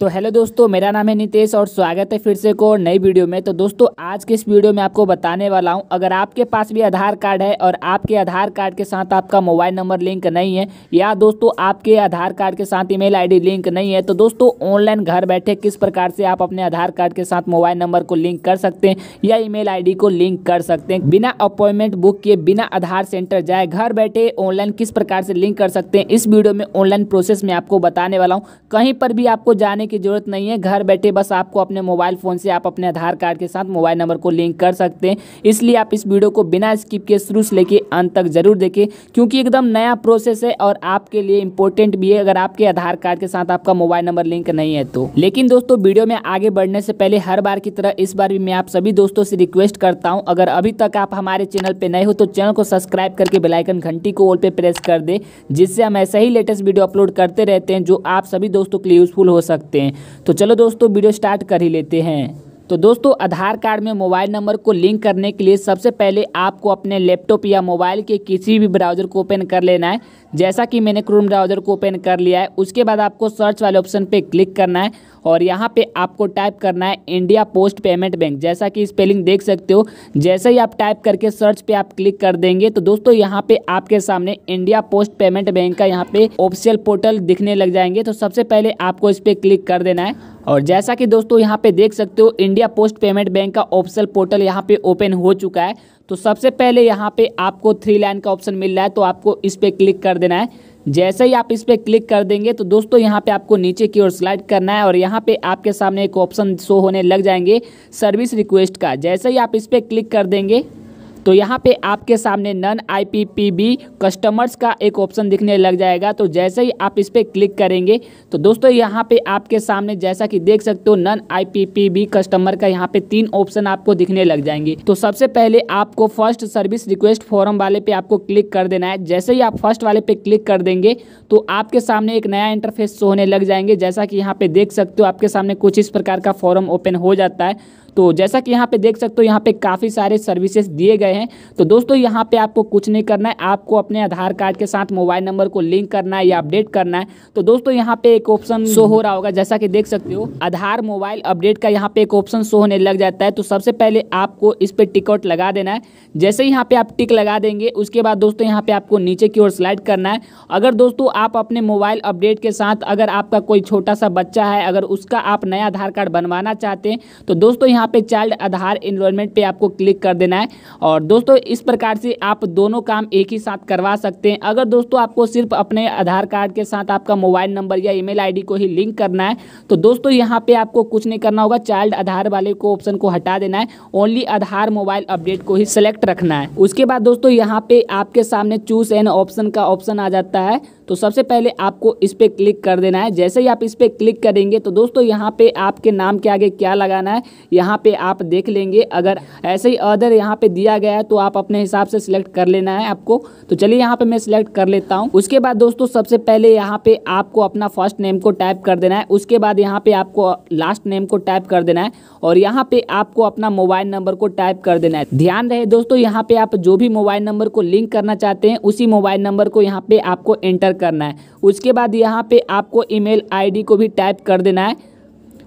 तो हेलो दोस्तों मेरा नाम है नितेश और स्वागत है फिर से एक और नई वीडियो में तो दोस्तों आज के इस वीडियो में आपको बताने वाला हूं अगर आपके पास भी आधार कार्ड है और आपके आधार कार्ड के साथ आपका मोबाइल नंबर लिंक नहीं है या दोस्तों आपके आधार कार्ड के साथ ईमेल आईडी लिंक नहीं है तो दोस्तों ऑनलाइन घर बैठे किस प्रकार से आप अपने आधार कार्ड के साथ मोबाइल नंबर को लिंक कर सकते हैं या ई आई को लिंक कर सकते हैं बिना अपॉइंटमेंट बुक किए बिना आधार सेंटर जाए घर बैठे ऑनलाइन किस प्रकार से लिंक कर सकते हैं इस वीडियो में ऑनलाइन प्रोसेस में आपको बताने वाला हूँ कहीं पर भी आपको जाने करने की ज़रूरत नहीं है घर बैठे बस आपको अपने मोबाइल फ़ोन से आप अपने आधार कार्ड के साथ मोबाइल नंबर को लिंक कर सकते हैं इसलिए आप इस वीडियो को बिना स्किप के शुरू से लेके अंत तक ज़रूर देखें क्योंकि एकदम नया प्रोसेस है और आपके लिए इंपॉर्टेंट भी है अगर आपके आधार कार्ड के साथ आपका मोबाइल नंबर लिंक नहीं है तो लेकिन दोस्तों वीडियो में आगे बढ़ने से पहले हर बार की तरह इस बार भी मैं आप सभी दोस्तों से रिक्वेस्ट करता हूँ अगर अभी तक आप हमारे चैनल पर नए हो तो चैनल को सब्सक्राइब करके बेलाइकन घंटी को ओल पर प्रेस कर दे जिससे हम ऐसा ही लेटेस्ट वीडियो अपलोड करते रहते हैं जो आप सभी दोस्तों के लिए यूजफुल हो सकते सकते हैं तो चलो दोस्तों वीडियो स्टार्ट कर ही लेते हैं तो दोस्तों आधार कार्ड में मोबाइल नंबर को लिंक करने के लिए सबसे पहले आपको अपने लैपटॉप या मोबाइल के किसी भी ब्राउज़र को ओपन कर लेना है जैसा कि मैंने क्रोम ब्राउज़र को ओपन कर लिया है उसके बाद आपको सर्च वाले ऑप्शन पे क्लिक करना है और यहाँ पे आपको टाइप करना है इंडिया पोस्ट पेमेंट बैंक जैसा कि स्पेलिंग देख सकते हो जैसे ही आप टाइप करके सर्च पे आप क्लिक कर देंगे तो दोस्तों यहाँ पे आपके सामने इंडिया पोस्ट पेमेंट बैंक का यहाँ पे ऑफिशियल पोर्टल दिखने लग जाएंगे तो सबसे पहले आपको इस पर क्लिक कर देना है और जैसा कि दोस्तों यहाँ पे देख सकते हो इंडिया पोस्ट पेमेंट बैंक का ऑप्शन पोर्टल यहाँ पे ओपन हो चुका है तो सबसे पहले यहाँ पे आपको थ्री लाइन का ऑप्शन मिल रहा है तो आपको इस पर क्लिक कर देना है जैसे ही आप इस पर क्लिक कर देंगे तो दोस्तों यहाँ पे आपको नीचे की ओर स्लाइड करना है और यहाँ पे आपके सामने एक ऑप्शन शो होने लग जाएंगे सर्विस रिक्वेस्ट का जैसे ही आप इस पर क्लिक कर देंगे तो यहाँ पे आपके सामने नन आईपीपीबी कस्टमर्स का एक ऑप्शन दिखने लग जाएगा तो जैसे ही आप इस पर क्लिक करेंगे तो दोस्तों यहाँ पे आपके सामने जैसा कि देख सकते हो नन आईपीपीबी कस्टमर का यहाँ पे तीन ऑप्शन आपको दिखने लग जाएंगे तो सबसे पहले आपको फर्स्ट सर्विस रिक्वेस्ट फॉर्म वाले पे आपको क्लिक कर देना है जैसे ही आप फर्स्ट वाले पे क्लिक कर देंगे तो आपके सामने एक नया इंटरफेस शो होने लग जाएंगे जैसा कि यहाँ पे देख सकते हो आपके सामने कुछ इस प्रकार का फॉर्म ओपन हो जाता है तो जैसा कि यहाँ पे देख सकते हो यहाँ पे काफ़ी सारे सर्विसेज दिए गए हैं तो दोस्तों यहाँ पे आपको कुछ नहीं करना है आपको अपने आधार कार्ड के साथ मोबाइल नंबर को लिंक करना है या अपडेट करना है तो दोस्तों यहाँ पे एक ऑप्शन शो हो रहा होगा जैसा कि देख सकते हो आधार मोबाइल अपडेट का यहाँ पे एक ऑप्शन शो होने लग जाता है तो सबसे पहले आपको इस पर टिकट लगा देना है जैसे यहाँ पे आप टिक लगा देंगे उसके बाद दोस्तों यहाँ पे आपको नीचे की ओर स्लाइड करना है अगर दोस्तों आप अपने मोबाइल अपडेट के साथ अगर आपका कोई छोटा सा बच्चा है अगर उसका आप नया आधार कार्ड बनवाना चाहते हैं तो दोस्तों यहाँ पे चाइल्ड आधार इन्रोलमेंट पे आपको क्लिक कर देना है और दोस्तों इस प्रकार से आप दोनों काम एक ही साथ करवा सकते हैं अगर दोस्तों आपको सिर्फ अपने आधार कार्ड के साथ आपका मोबाइल नंबर या ईमेल आईडी को ही लिंक करना है तो दोस्तों यहाँ पे आपको कुछ नहीं करना होगा चाइल्ड आधार वाले को ऑप्शन को हटा देना है ओनली आधार मोबाइल अपडेट को ही सिलेक्ट रखना है उसके बाद दोस्तों यहाँ पे आपके सामने चूज एन ऑप्शन का ऑप्शन आ जाता है तो सबसे पहले आपको इस पर क्लिक कर देना है जैसे ही आप इस पर क्लिक करेंगे तो दोस्तों यहाँ पे आपके नाम के आगे क्या लगाना है यहाँ पे आप देख लेंगे अगर ऐसे ही अदर यहाँ पे दिया गया है तो आप अपने हिसाब से सिलेक्ट कर लेना है आपको तो चलिए यहाँ पे मैं सिलेक्ट कर लेता हूँ उसके बाद दोस्तों सबसे पहले यहाँ पे आपको अपना फर्स्ट नेम को टाइप कर देना है उसके बाद यहाँ पे आपको लास्ट नेम को टाइप कर देना है और यहाँ पे आपको अपना मोबाइल नंबर को टाइप कर देना है ध्यान रहे दोस्तों यहाँ पे आप जो भी मोबाइल नंबर को लिंक करना चाहते हैं उसी मोबाइल नंबर को यहाँ पे आपको एंटर करना है उसके बाद यहाँ पे आपको ईमेल आईडी को भी टाइप कर देना है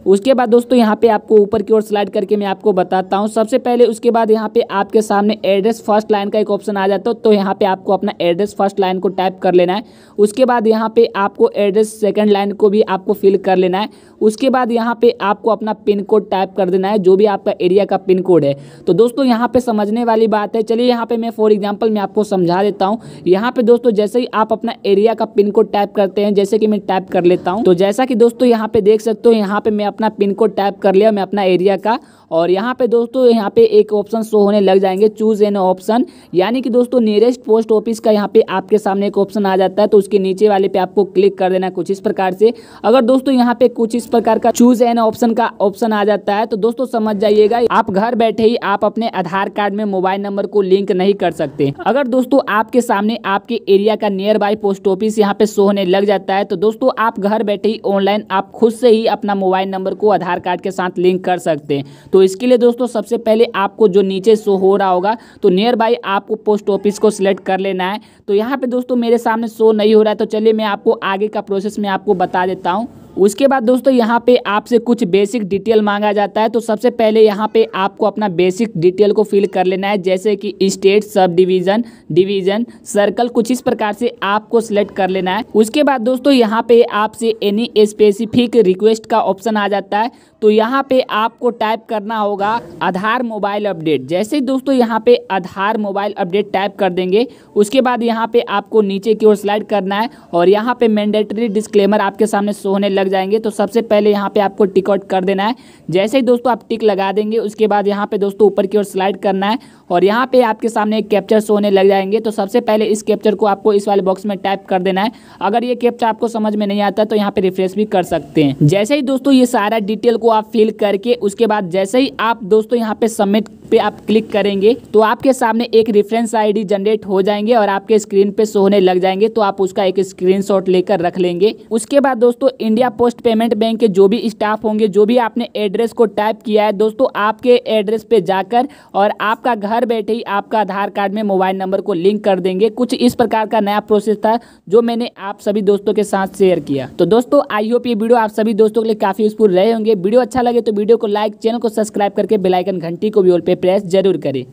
उसके बाद दोस्तों यहाँ पे आपको ऊपर की ओर स्लाइड करके मैं आपको बताता हूँ सबसे पहले उसके बाद यहाँ पे आपके सामने एड्रेस फर्स्ट लाइन का एक ऑप्शन आ जाता है तो यहाँ पे आपको अपना एड्रेस फर्स्ट लाइन को टाइप कर लेना है उसके बाद यहाँ पे आपको एड्रेस सेकेंड लाइन को भी आपको फिल कर लेना है उसके बाद यहाँ पे आपको अपना पिन कोड टाइप कर देना है जो भी आपका एरिया का पिन कोड है तो दोस्तों यहाँ पे समझने वाली बात है चलिए यहाँ पे मैं फॉर एग्जाम्पल मैं आपको समझा देता हूँ यहाँ पे दोस्तों जैसे ही आप अपना एरिया का पिन कोड टाइप करते हैं जैसे कि मैं टाइप कर लेता हूँ तो जैसा कि दोस्तों यहाँ पे देख सकते हो यहाँ पे मैं अपना पिन कोड टाइप कर लिया मैं अपना एरिया का और यहाँ पे दोस्तों यहाँ पे एक ऑप्शन शो होने लग जाएंगे चूज़ एन ऑप्शन यानी कि दोस्तों नियरेस्ट पोस्ट ऑफिस का यहाँ पे आपके सामने एक ऑप्शन आ जाता है तो उसके नीचे वाले पे आपको क्लिक कर देना कुछ इस प्रकार से अगर दोस्तों यहाँ पे कुछ इस प्रकार का चूज़ एन ऑप्शन का ऑप्शन आ जाता है तो दोस्तों समझ जाइएगा आप घर बैठे ही आप अपने आधार कार्ड में मोबाइल नंबर को लिंक नहीं कर सकते अगर दोस्तों आपके सामने आपके एरिया का नियर बाई पोस्ट ऑफिस यहाँ पे शो होने लग जाता है तो दोस्तों आप घर बैठे ही ऑनलाइन आप खुद से ही अपना मोबाइल नंबर को आधार कार्ड के साथ लिंक कर सकते हैं तो इसके लिए दोस्तों सबसे पहले आपको जो नीचे शो हो रहा होगा तो नियर बाई आपको पोस्ट ऑफिस को सिलेक्ट कर लेना है तो यहाँ पर दोस्तों मेरे सामने शो नहीं हो रहा है तो चलिए मैं आपको आगे का प्रोसेस मैं आपको बता देता हूँ उसके बाद दोस्तों यहाँ पे आपसे कुछ बेसिक डिटेल मांगा जाता है तो सबसे पहले यहाँ पे आपको अपना बेसिक डिटेल को फिल कर लेना है जैसे कि state sub division division circle कुछ इस प्रकार से आपको सिलेक्ट कर लेना है उसके बाद दोस्तों यहाँ पे आपसे एनी स्पेसिफिक रिक्वेस्ट का ऑप्शन आ जाता है तो यहाँ पे आपको टाइप करना होगा आधार मोबाइल अपडेट जैसे दोस्तों यहाँ पे आधार मोबाइल अपडेट टाइप कर देंगे उसके बाद यहाँ पे आपको नीचे की ओर स्लाइड करना है और यहाँ पे मैंडेटरी डिस्क्लेमर आपके सामने सोने लग जाएंगे तो सबसे पहले यहाँ पे आपको टिक आउट कर देना है जैसे ही दोस्तों आप टिक लगा देंगे उसके बाद यहाँ पे दोस्तों ऊपर की ओर स्लाइड करना है और यहाँ पे आपके सामने एक कैप्चर शो होने लग जाएंगे तो सबसे पहले इस कैप्चर को आपको इस वाले बॉक्स में टाइप कर देना है अगर ये कैप्चर आपको समझ में नहीं आता तो यहाँ पे रिफ्रेश भी कर सकते हैं जैसे ही दोस्तों ये सारा डिटेल को आप फिल करके उसके बाद जैसे ही आप दोस्तों यहाँ पे सबमिट पे आप क्लिक करेंगे तो आपके सामने एक रेफरेंस आईडी जनरेट हो जाएंगे और आपके स्क्रीन पे शो होने लग जाएंगे तो आप उसका एक स्क्रीनशॉट लेकर रख लेंगे उसके बाद दोस्तों इंडिया पोस्ट पेमेंट बैंक के जो भी स्टाफ होंगे जो भी आपने एड्रेस को टाइप किया है दोस्तों आपके एड्रेस पे जाकर और आपका घर बैठे ही आपका आधार कार्ड में मोबाइल नंबर को लिंक कर देंगे कुछ इस प्रकार का नया प्रोसेस था जो मैंने आप सभी दोस्तों के साथ शेयर किया तो दोस्तों आई होप ये वीडियो आप सभी दोस्तों के लिए काफी यूजफुल रहे होंगे वीडियो अच्छा लगे तो वीडियो को लाइक चैनल को सब्सक्राइब करके बेलाइकन घंटी को भी ओल पे प्रेस जरूर करें